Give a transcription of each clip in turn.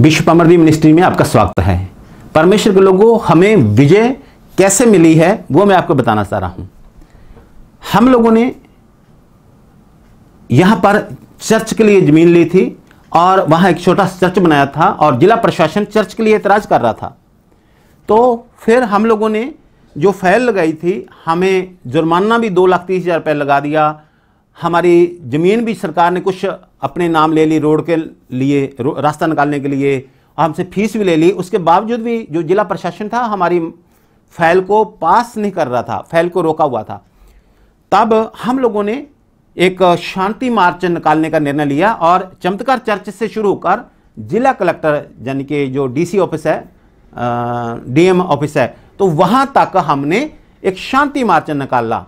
विश्व विश्वपमरदी मिनिस्ट्री में आपका स्वागत है परमेश्वर के लोगों हमें विजय कैसे मिली है वो मैं आपको बताना चाह रहा हूं हम लोगों ने यहां पर चर्च के लिए ज़मीन ली थी और वहां एक छोटा चर्च बनाया था और जिला प्रशासन चर्च के लिए एतराज़ कर रहा था तो फिर हम लोगों ने जो फैल लगाई थी हमें जुर्माना भी दो लाख तीस हज़ार रुपये लगा दिया हमारी ज़मीन भी सरकार ने कुछ अपने नाम ले ली रोड के लिए रास्ता निकालने के लिए और हमसे फीस भी ले ली उसके बावजूद भी जो जिला प्रशासन था हमारी फाइल को पास नहीं कर रहा था फाइल को रोका हुआ था तब हम लोगों ने एक शांति मार्च निकालने का निर्णय लिया और चमत्कार चर्च से शुरू होकर जिला कलेक्टर यानी कि जो डीसी ऑफिस है डीएम ऑफिस है तो वहाँ तक हमने एक शांति मार्च निकाला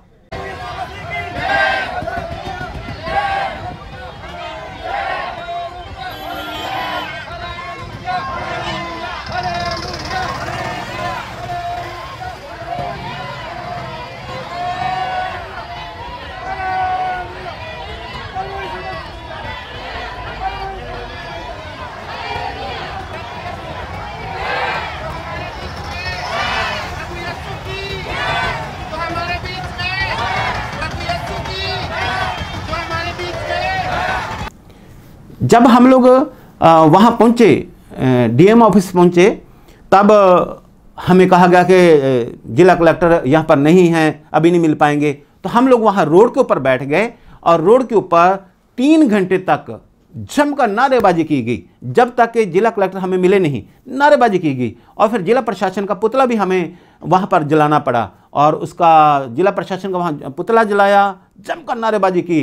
जब हम लोग वहाँ पहुँचे डीएम ऑफिस पहुँचे तब हमें कहा गया कि जिला कलेक्टर यहाँ पर नहीं हैं अभी नहीं मिल पाएंगे तो हम लोग वहाँ रोड के ऊपर बैठ गए और रोड के ऊपर तीन घंटे तक जमकर नारेबाजी की गई जब तक कि जिला कलेक्टर हमें मिले नहीं नारेबाजी की गई और फिर जिला प्रशासन का पुतला भी हमें वहाँ पर जलाना पड़ा और उसका जिला प्रशासन का वहाँ पुतला जलाया जमकर नारेबाजी की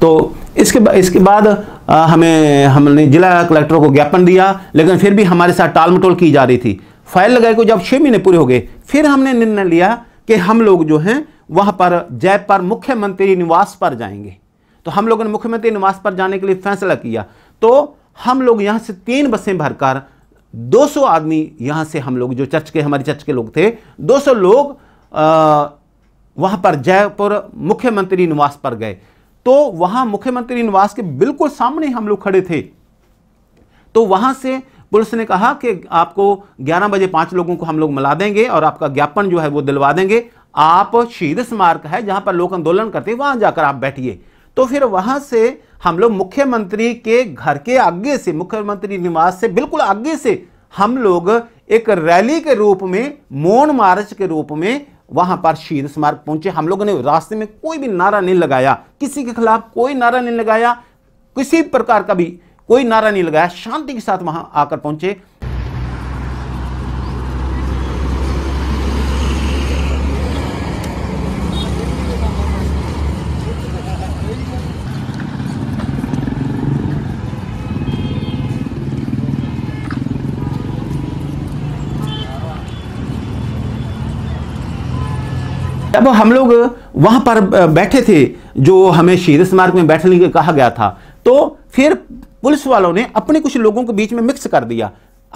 तो इसके बा, इसके बाद आ, हमें हमने जिला कलेक्टर को ज्ञापन दिया लेकिन फिर भी हमारे साथ टाल मटोल की जा रही थी फाइल लगाए को जब छः महीने पूरे हो गए फिर हमने निर्णय लिया कि हम लोग जो हैं वहाँ पर जयपुर मुख्यमंत्री निवास पर जाएंगे तो हम लोगों ने मुख्यमंत्री निवास पर जाने के लिए फैसला किया तो हम लोग यहाँ से तीन बसें भरकर 200 आदमी यहाँ से हम लोग जो चर्च के हमारे चर्च के लोग थे 200 लोग आ, वहाँ पर जयपुर मुख्यमंत्री निवास पर गए तो वहां मुख्यमंत्री निवास के बिल्कुल सामने हम लोग खड़े थे तो वहां से पुलिस ने कहा कि आपको 11 बजे पांच लोगों को हम लोग मिला देंगे और आपका ज्ञापन जो है वो दिलवा देंगे आप शहीद स्मारक है जहां पर लोग आंदोलन करते हैं वहां जाकर आप बैठिए तो फिर वहां से हम लोग मुख्यमंत्री के घर के आगे से मुख्यमंत्री निवास से बिल्कुल आगे से हम लोग एक रैली के रूप में मौन मार्च के रूप में वहां पर शहीद स्मारक पहुंचे हम लोगों ने रास्ते में कोई भी नारा नहीं लगाया किसी के खिलाफ कोई नारा नहीं लगाया किसी प्रकार का भी कोई नारा नहीं लगाया शांति के साथ वहां आकर पहुंचे जब हम लोग वहां पर बैठे थे जो हमें शीर स्मारक में बैठने के कहा गया था तो फिर पुलिस वालों ने अपने कुछ लोगों को बीच में मिक्स कर दिया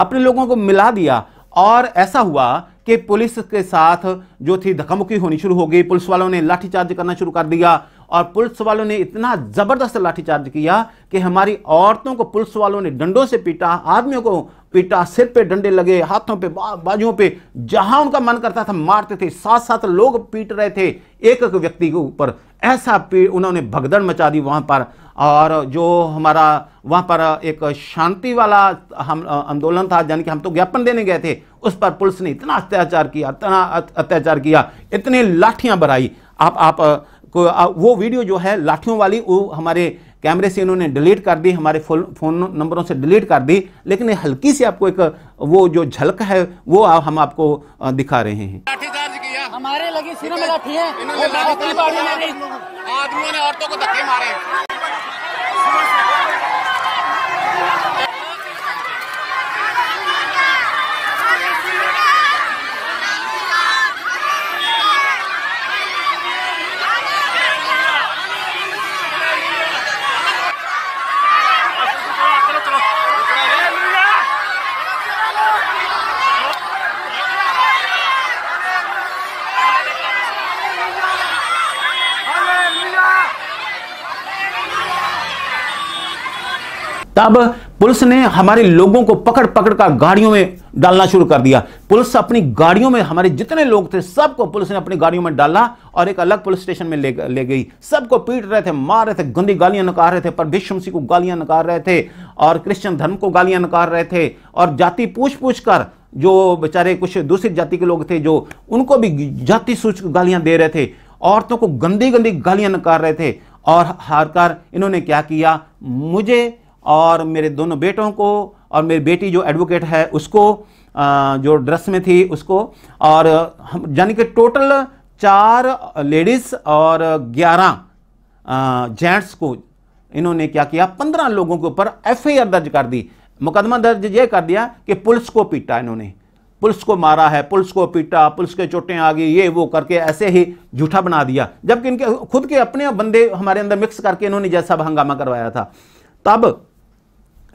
अपने लोगों को मिला दिया और ऐसा हुआ कि पुलिस के साथ जो थी मुक्की होनी शुरू हो गई पुलिस वालों ने लाठीचार्ज करना शुरू कर दिया और पुलिस वालों ने इतना ज़बरदस्त लाठीचार्ज किया कि हमारी औरतों को पुलिस वालों ने डंडों से पीटा आदमियों को पीटा सिर पे डंडे लगे हाथों पे बाजुओं पे जहां उनका मन करता था मारते थे साथ साथ लोग पीट रहे थे एक एक व्यक्ति के ऊपर ऐसा उन्होंने भगदड़ मचा दी वहां पर और जो हमारा वहां पर एक शांति वाला हम आंदोलन था यानी कि हम तो ज्ञापन देने गए थे उस पर पुलिस ने इतना अत्याचार किया इतना अत्याचार किया इतनी लाठियां बराई आप आप वो वीडियो जो है लाठियों वाली वो हमारे कैमरे से इन्होंने डिलीट कर दी हमारे फ़ोन नंबरों से डिलीट कर दी लेकिन हल्की सी आपको एक वो जो झलक है वो आ, हम आपको दिखा रहे हैं हमारे लगी सिर में लाठी है आदमियों ने औरतों को धक्के मारे तब पुलिस ने हमारे लोगों को पकड़ पकड़ कर गाड़ियों में डालना शुरू कर दिया पुलिस अपनी गाड़ियों में हमारे जितने लोग थे सबको पुलिस ने अपनी गाड़ियों में डाला और एक अलग पुलिस स्टेशन में ले ले गई सबको पीट रहे थे मार रहे थे गंदी गालियां नकार रहे थे पर भीष्मी को गालियां नकार रहे थे और क्रिश्चियन धर्म को गालियां नकार रहे थे और जाति पूछ पूछ कर जो बेचारे कुछ दूसरी जाति के लोग थे जो उनको भी जाति सूचक गालियां दे रहे थे औरतों को गंदी गंदी गालियां नकार रहे थे और हारकर इन्होंने क्या किया मुझे और मेरे दोनों बेटों को और मेरी बेटी जो एडवोकेट है उसको जो ड्रेस में थी उसको और हम यानी कि टोटल चार लेडीज़ और ग्यारह जेंट्स को इन्होंने क्या किया पंद्रह लोगों के ऊपर एफआईआर दर्ज कर दी मुकदमा दर्ज ये कर दिया कि पुलिस को पीटा इन्होंने पुलिस को मारा है पुलिस को पीटा पुलिस के चोटें आ गई ये वो करके ऐसे ही झूठा बना दिया जबकि इनके खुद के अपने बंदे हमारे अंदर मिक्स करके इन्होंने जैसा हंगामा करवाया था तब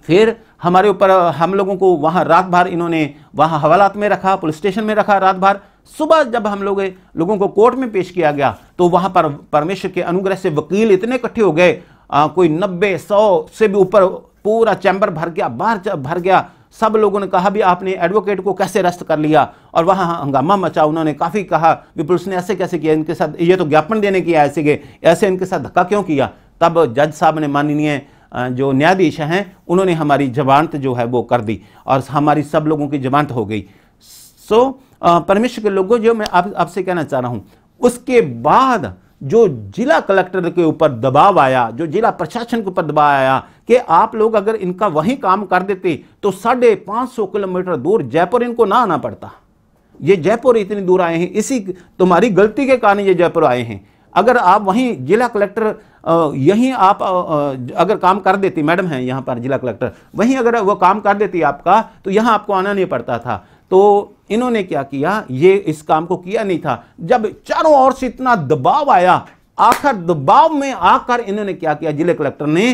फिर हमारे ऊपर हम लोगों को वहां रात भर इन्होंने वहां हवालात में रखा पुलिस स्टेशन में रखा रात भर सुबह जब हम लोग लोगों को कोर्ट में पेश किया गया तो वहां पर परमेश्वर के अनुग्रह से वकील इतने इकट्ठे हो गए आ, कोई नब्बे सौ से भी ऊपर पूरा चैम्बर भर गया बाहर भर गया सब लोगों ने कहा भी आपने एडवोकेट को कैसे रस्त कर लिया और वहां हंगामा मचा उन्होंने काफ़ी कहा भी पुलिस ने ऐसे कैसे किया इनके साथ ये तो ज्ञापन देने किया ऐसे गए ऐसे इनके साथ धक्का क्यों किया तब जज साहब ने माननीय जो न्यायाधीश हैं उन्होंने हमारी जमानत जो है वो कर दी और हमारी सब लोगों की जमानत हो गई सो परमेश्वर के लोगों जो मैं आप आपसे कहना चाह रहा हूँ उसके बाद जो जिला कलेक्टर के ऊपर दबाव आया जो जिला प्रशासन के ऊपर दबाव आया कि आप लोग अगर इनका वही काम कर देते तो साढ़े पाँच सौ किलोमीटर दूर जयपुर इनको ना आना पड़ता ये जयपुर इतनी दूर आए हैं इसी तुम्हारी गलती के कारण ये जयपुर आए हैं अगर आप वहीं जिला कलेक्टर यहीं आप अगर काम कर देती मैडम हैं यहाँ पर जिला कलेक्टर वहीं अगर वो काम कर देती आपका तो यहाँ आपको आना नहीं पड़ता था तो इन्होंने क्या किया ये इस काम को किया नहीं था जब चारों ओर से इतना दबाव आया आखिर दबाव में आकर इन्होंने क्या किया जिले कलेक्टर ने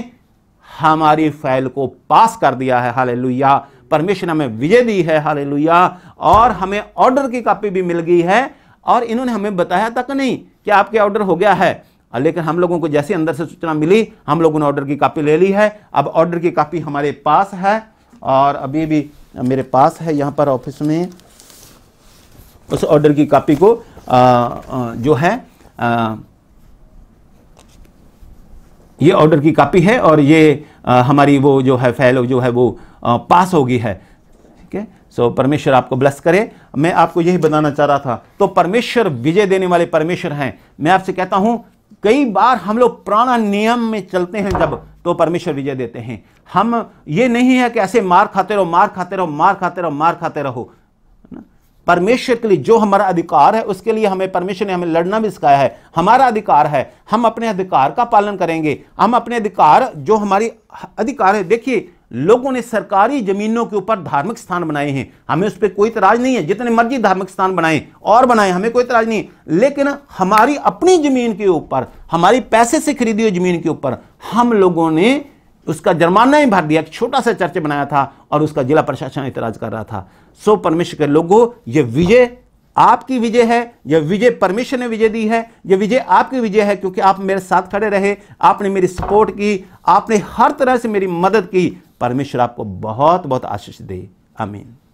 हमारी फाइल को पास कर दिया है हाल परमेश्वर हमें विजय दी है हाल और हमें ऑर्डर की कॉपी भी मिल गई है और इन्होंने हमें बताया तक नहीं कि आपके ऑर्डर हो गया है लेकिन हम लोगों को जैसे अंदर से सूचना मिली हम लोगों ने ऑर्डर की कॉपी ले ली है अब ऑर्डर की कॉपी हमारे पास है और अभी भी मेरे पास है यहाँ पर ऑफिस में उस ऑर्डर की कॉपी को आ, आ, जो है आ, ये ऑर्डर की कापी है और ये आ, हमारी वो जो है फाइल जो है वो आ, पास होगी है सो so, परमेश्वर आपको ब्लस करे मैं आपको यही बताना चाह रहा था तो परमेश्वर विजय देने वाले परमेश्वर हैं मैं आपसे कहता हूं कई बार हम लोग प्राणा नियम में चलते हैं जब तो परमेश्वर विजय देते हैं हम ये नहीं है कि ऐसे मार खाते रहो मार खाते रहो मार खाते रहो मार खाते रहो परमेश्वर के लिए जो हमारा अधिकार है उसके लिए हमें परमेश्वर ने हमें लड़ना भी सिखाया है हमारा अधिकार है हम अपने अधिकार का पालन करेंगे हम अपने अधिकार जो हमारी अधिकार है देखिए लोगों ने सरकारी जमीनों के ऊपर धार्मिक स्थान बनाए हैं हमें उस पर कोई तराज नहीं है जितने मर्जी धार्मिक स्थान बनाए और बनाए हमें कोई तराज नहीं लेकिन हमारी अपनी जमीन के ऊपर हमारी पैसे से खरीदी हुई जमीन के ऊपर हम लोगों ने उसका जुर्माना ही भर दिया एक छोटा सा चर्च बनाया था और उसका जिला प्रशासन इतराज कर रहा था सो परमेश्वर के लोगों ये विजय आपकी विजय है यह विजय परमेश्वर ने विजय दी है यह विजय आपकी विजय है क्योंकि आप मेरे साथ खड़े रहे आपने मेरी सपोर्ट की आपने हर तरह से मेरी मदद की परमेश्वर आपको बहुत बहुत आशीष दे अमीन